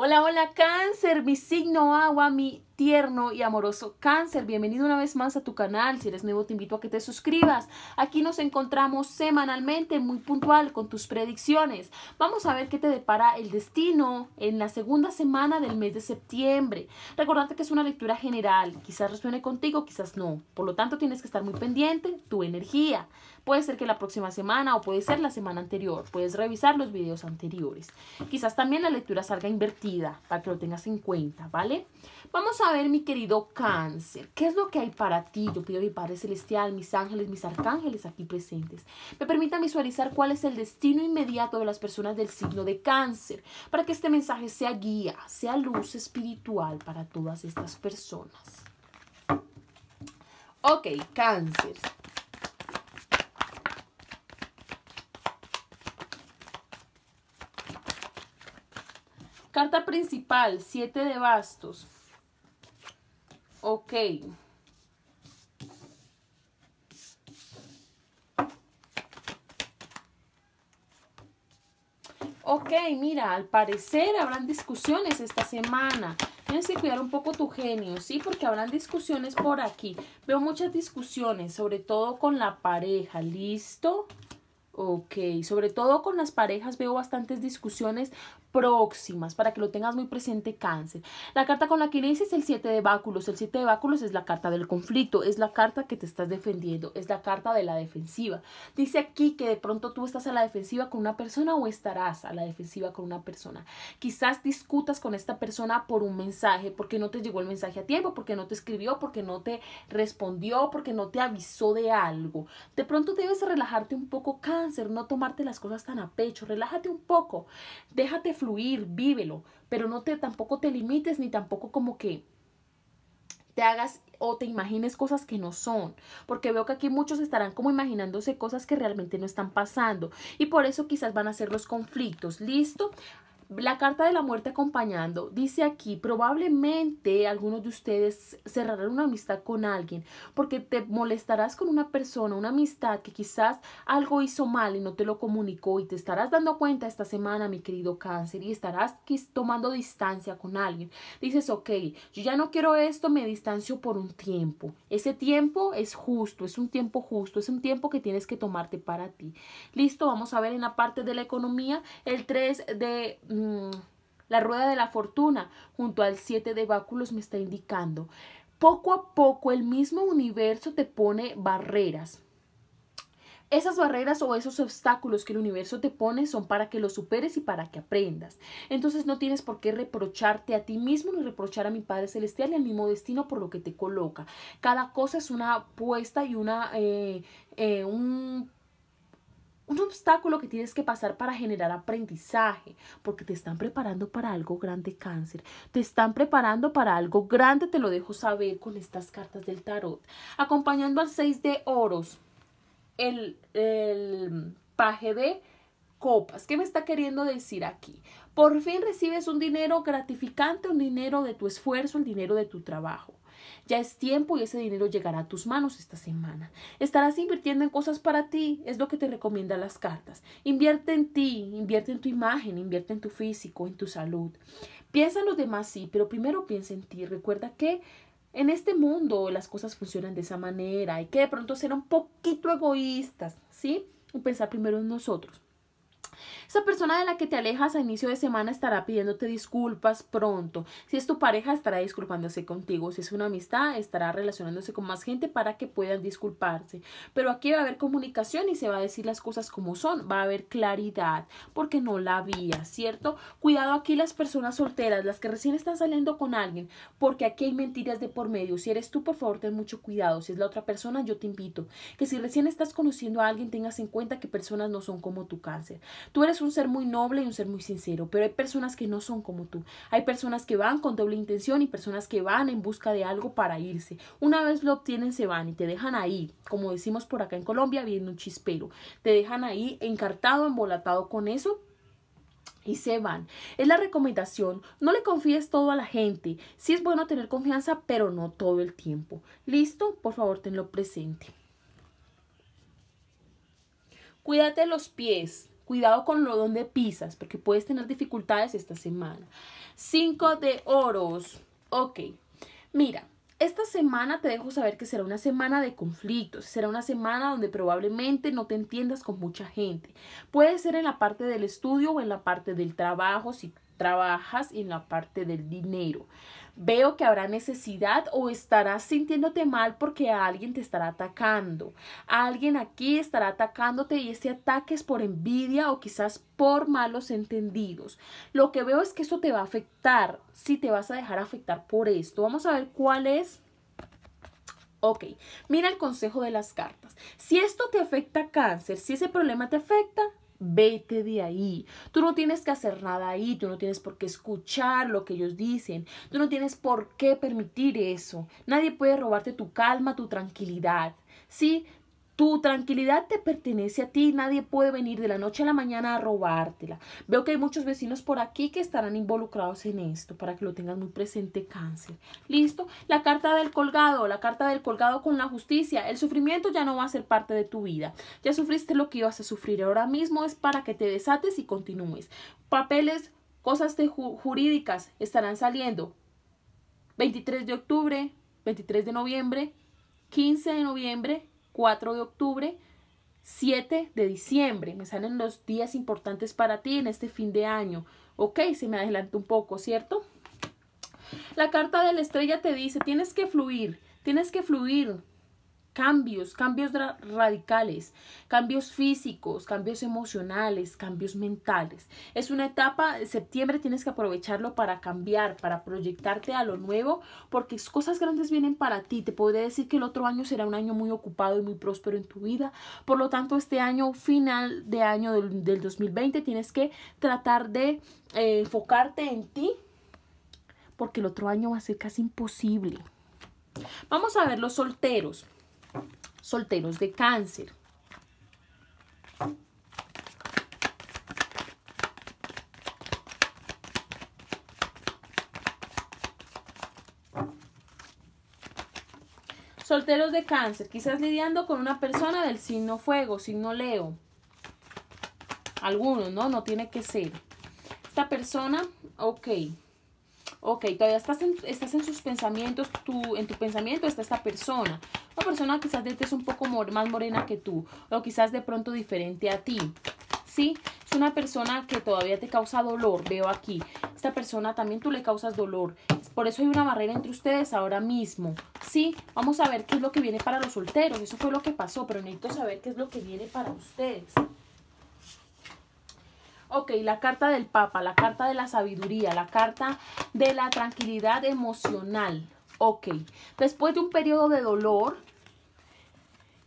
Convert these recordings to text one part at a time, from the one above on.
Hola, hola cáncer, mi signo agua, mi tierno y amoroso cáncer. Bienvenido una vez más a tu canal. Si eres nuevo, te invito a que te suscribas. Aquí nos encontramos semanalmente, muy puntual, con tus predicciones. Vamos a ver qué te depara el destino en la segunda semana del mes de septiembre. recordate que es una lectura general. Quizás resuene contigo, quizás no. Por lo tanto, tienes que estar muy pendiente tu energía. Puede ser que la próxima semana o puede ser la semana anterior. Puedes revisar los videos anteriores. Quizás también la lectura salga invertida para que lo tengas en cuenta, ¿vale? Vamos a a ver, mi querido cáncer, ¿qué es lo que hay para ti? Yo pido a mi Padre Celestial, mis ángeles, mis arcángeles aquí presentes. Me permitan visualizar cuál es el destino inmediato de las personas del signo de cáncer, para que este mensaje sea guía, sea luz espiritual para todas estas personas. Ok, cáncer. Carta principal, 7 de bastos. Ok. Ok, mira, al parecer habrán discusiones esta semana. Tienes que cuidar un poco tu genio, ¿sí? Porque habrán discusiones por aquí. Veo muchas discusiones, sobre todo con la pareja, ¿listo? Ok, sobre todo con las parejas veo bastantes discusiones próximas, para que lo tengas muy presente cáncer. La carta con la que dices es el 7 de báculos. El 7 de báculos es la carta del conflicto, es la carta que te estás defendiendo, es la carta de la defensiva. Dice aquí que de pronto tú estás a la defensiva con una persona o estarás a la defensiva con una persona. Quizás discutas con esta persona por un mensaje, porque no te llegó el mensaje a tiempo, porque no te escribió, porque no te respondió, porque no te avisó de algo. De pronto debes relajarte un poco cáncer no tomarte las cosas tan a pecho, relájate un poco, déjate fluir, vívelo, pero no te tampoco te limites ni tampoco como que te hagas o te imagines cosas que no son, porque veo que aquí muchos estarán como imaginándose cosas que realmente no están pasando y por eso quizás van a ser los conflictos, ¿listo? la carta de la muerte acompañando dice aquí, probablemente algunos de ustedes cerrarán una amistad con alguien porque te molestarás con una persona, una amistad que quizás algo hizo mal y no te lo comunicó y te estarás dando cuenta esta semana, mi querido cáncer, y estarás tomando distancia con alguien. Dices, ok, yo ya no quiero esto, me distancio por un tiempo. Ese tiempo es justo, es un tiempo justo, es un tiempo que tienes que tomarte para ti. Listo, vamos a ver en la parte de la economía, el 3 de Mm, la rueda de la fortuna junto al siete de báculos me está indicando. Poco a poco el mismo universo te pone barreras. Esas barreras o esos obstáculos que el universo te pone son para que los superes y para que aprendas. Entonces no tienes por qué reprocharte a ti mismo ni reprochar a mi Padre Celestial y al mismo destino por lo que te coloca. Cada cosa es una apuesta y una, eh, eh, un un obstáculo que tienes que pasar para generar aprendizaje, porque te están preparando para algo grande cáncer, te están preparando para algo grande, te lo dejo saber con estas cartas del tarot. Acompañando al 6 de oros, el, el paje de copas. ¿Qué me está queriendo decir aquí? Por fin recibes un dinero gratificante, un dinero de tu esfuerzo, el dinero de tu trabajo. Ya es tiempo y ese dinero llegará a tus manos esta semana. Estarás invirtiendo en cosas para ti, es lo que te recomiendan las cartas. Invierte en ti, invierte en tu imagen, invierte en tu físico, en tu salud. Piensa en los demás, sí, pero primero piensa en ti. Recuerda que en este mundo las cosas funcionan de esa manera. y que de pronto serán un poquito egoístas, ¿sí? Y pensar primero en nosotros. Esa persona de la que te alejas a inicio de semana estará pidiéndote disculpas pronto. Si es tu pareja, estará disculpándose contigo. Si es una amistad, estará relacionándose con más gente para que puedan disculparse. Pero aquí va a haber comunicación y se va a decir las cosas como son. Va a haber claridad porque no la había, ¿cierto? Cuidado aquí las personas solteras, las que recién están saliendo con alguien, porque aquí hay mentiras de por medio. Si eres tú, por favor, ten mucho cuidado. Si es la otra persona, yo te invito que si recién estás conociendo a alguien, tengas en cuenta que personas no son como tu cáncer. Tú eres un ser muy noble y un ser muy sincero, pero hay personas que no son como tú. Hay personas que van con doble intención y personas que van en busca de algo para irse. Una vez lo obtienen, se van y te dejan ahí, como decimos por acá en Colombia, viendo un chispero. Te dejan ahí encartado, embolatado con eso y se van. Es la recomendación, no le confíes todo a la gente. Sí es bueno tener confianza, pero no todo el tiempo. ¿Listo? Por favor, tenlo presente. Cuídate los pies. Cuidado con lo donde pisas, porque puedes tener dificultades esta semana. Cinco de oros. Ok. Mira, esta semana te dejo saber que será una semana de conflictos, será una semana donde probablemente no te entiendas con mucha gente. Puede ser en la parte del estudio o en la parte del trabajo, si trabajas en la parte del dinero. Veo que habrá necesidad o estarás sintiéndote mal porque alguien te estará atacando. Alguien aquí estará atacándote y este ataque es por envidia o quizás por malos entendidos. Lo que veo es que esto te va a afectar, si te vas a dejar afectar por esto. Vamos a ver cuál es Ok, mira el consejo de las cartas. Si esto te afecta cáncer, si ese problema te afecta, Vete de ahí. Tú no tienes que hacer nada ahí, tú no tienes por qué escuchar lo que ellos dicen, tú no tienes por qué permitir eso. Nadie puede robarte tu calma, tu tranquilidad. Sí, tu tranquilidad te pertenece a ti, nadie puede venir de la noche a la mañana a robártela. Veo que hay muchos vecinos por aquí que estarán involucrados en esto, para que lo tengas muy presente, cáncer. ¿Listo? La carta del colgado, la carta del colgado con la justicia. El sufrimiento ya no va a ser parte de tu vida. Ya sufriste lo que ibas a sufrir. Ahora mismo es para que te desates y continúes. Papeles, cosas jurídicas estarán saliendo. 23 de octubre, 23 de noviembre, 15 de noviembre 4 de octubre, 7 de diciembre. Me salen los días importantes para ti en este fin de año. Ok, se me adelanta un poco, ¿cierto? La carta de la estrella te dice, tienes que fluir, tienes que fluir, cambios, cambios radicales, cambios físicos, cambios emocionales, cambios mentales. Es una etapa, septiembre tienes que aprovecharlo para cambiar, para proyectarte a lo nuevo, porque cosas grandes vienen para ti. Te podría decir que el otro año será un año muy ocupado y muy próspero en tu vida. Por lo tanto, este año, final de año del, 2020, tienes que tratar de eh, enfocarte en ti, porque el otro año va a ser casi imposible. Vamos a ver los solteros solteros de cáncer. Solteros de cáncer, quizás lidiando con una persona del signo fuego, signo leo. Algunos, ¿no? No tiene que ser. Esta persona, ok. Ok, todavía estás en, estás en sus pensamientos, tú, en tu pensamiento está esta persona. Una persona quizás de es un poco más morena que tú o quizás de pronto diferente a ti. ¿Sí? Es una persona que todavía te causa dolor, veo aquí. Esta persona también tú le causas dolor. Por eso hay una barrera entre ustedes ahora mismo, ¿sí? Vamos a ver qué es lo que viene para los solteros. Eso fue lo que pasó, pero necesito saber qué es lo que viene para ustedes. Ok, la carta del Papa, la carta de la sabiduría, la carta de la tranquilidad emocional. Ok, después de un periodo de dolor,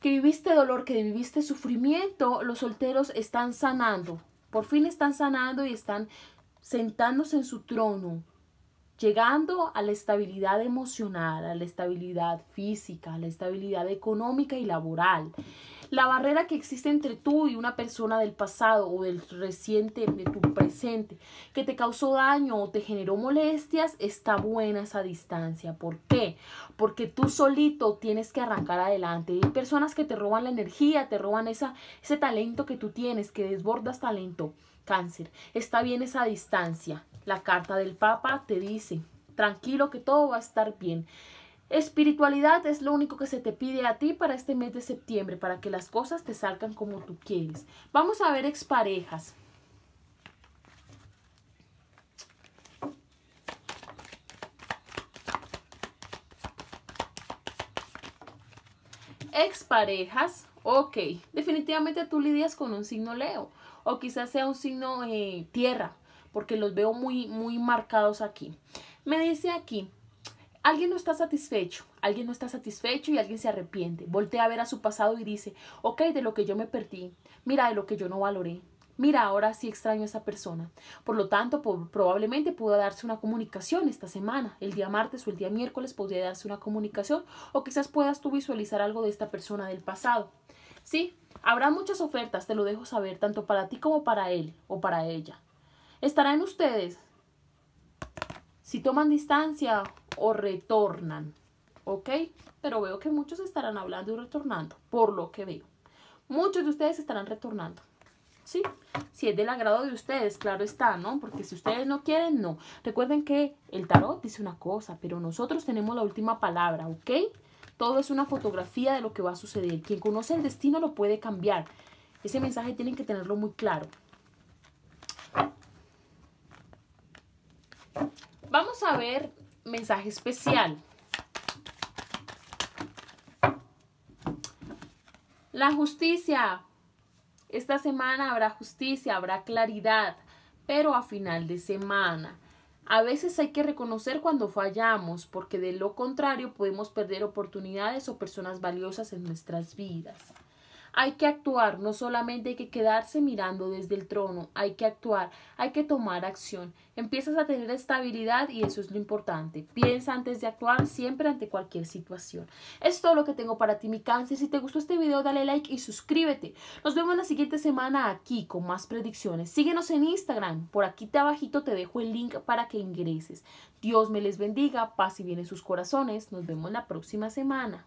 que viviste dolor, que viviste sufrimiento, los solteros están sanando. Por fin están sanando y están sentándose en su trono, llegando a la estabilidad emocional, a la estabilidad física, a la estabilidad económica y laboral. La barrera que existe entre tú y una persona del pasado o del reciente, de tu presente, que te causó daño o te generó molestias, está buena esa distancia. ¿Por qué? Porque tú solito tienes que arrancar adelante. Hay personas que te roban la energía, te roban esa, ese talento que tú tienes, que desbordas talento. Cáncer. Está bien esa distancia. La carta del Papa te dice, tranquilo que todo va a estar bien. Espiritualidad es lo único que se te pide a ti para este mes de septiembre, para que las cosas te salgan como tú quieres. Vamos a ver exparejas. Exparejas, ok. Definitivamente tú lidias con un signo Leo o quizás sea un signo eh, Tierra, porque los veo muy, muy marcados aquí. Me dice aquí, Alguien no está satisfecho, alguien no está satisfecho y alguien se arrepiente. Voltea a ver a su pasado y dice, ok, de lo que yo me perdí, mira, de lo que yo no valoré, mira, ahora sí extraño a esa persona. Por lo tanto, probablemente pueda darse una comunicación esta semana, el día martes o el día miércoles podría darse una comunicación o quizás puedas tú visualizar algo de esta persona del pasado. Sí, habrá muchas ofertas, te lo dejo saber, tanto para ti como para él o para ella. Estará en ustedes. Si toman distancia o retornan, ¿ok? Pero veo que muchos estarán hablando y retornando, por lo que veo. Muchos de ustedes estarán retornando, ¿sí? Si es del agrado de ustedes, claro está, ¿no? Porque si ustedes no quieren, no. Recuerden que el tarot dice una cosa, pero nosotros tenemos la última palabra, ¿ok? Todo es una fotografía de lo que va a suceder. Quien conoce el destino lo puede cambiar. Ese mensaje tienen que tenerlo muy claro. Vamos a ver mensaje especial. La justicia. Esta semana habrá justicia, habrá claridad, pero a final de semana. A veces hay que reconocer cuando fallamos, porque de lo contrario podemos perder oportunidades o personas valiosas en nuestras vidas. Hay que actuar, no solamente hay que quedarse mirando desde el trono, hay que actuar, hay que tomar acción. Empiezas a tener estabilidad y eso es lo importante. Piensa antes de actuar, siempre ante cualquier situación. Es todo lo que tengo para ti, mi cáncer. Si te gustó este video, dale like y suscríbete. Nos vemos la siguiente semana aquí con más predicciones. Síguenos en Instagram, por aquí te abajito te dejo el link para que ingreses. Dios me les bendiga, paz y bien en sus corazones. Nos vemos la próxima semana.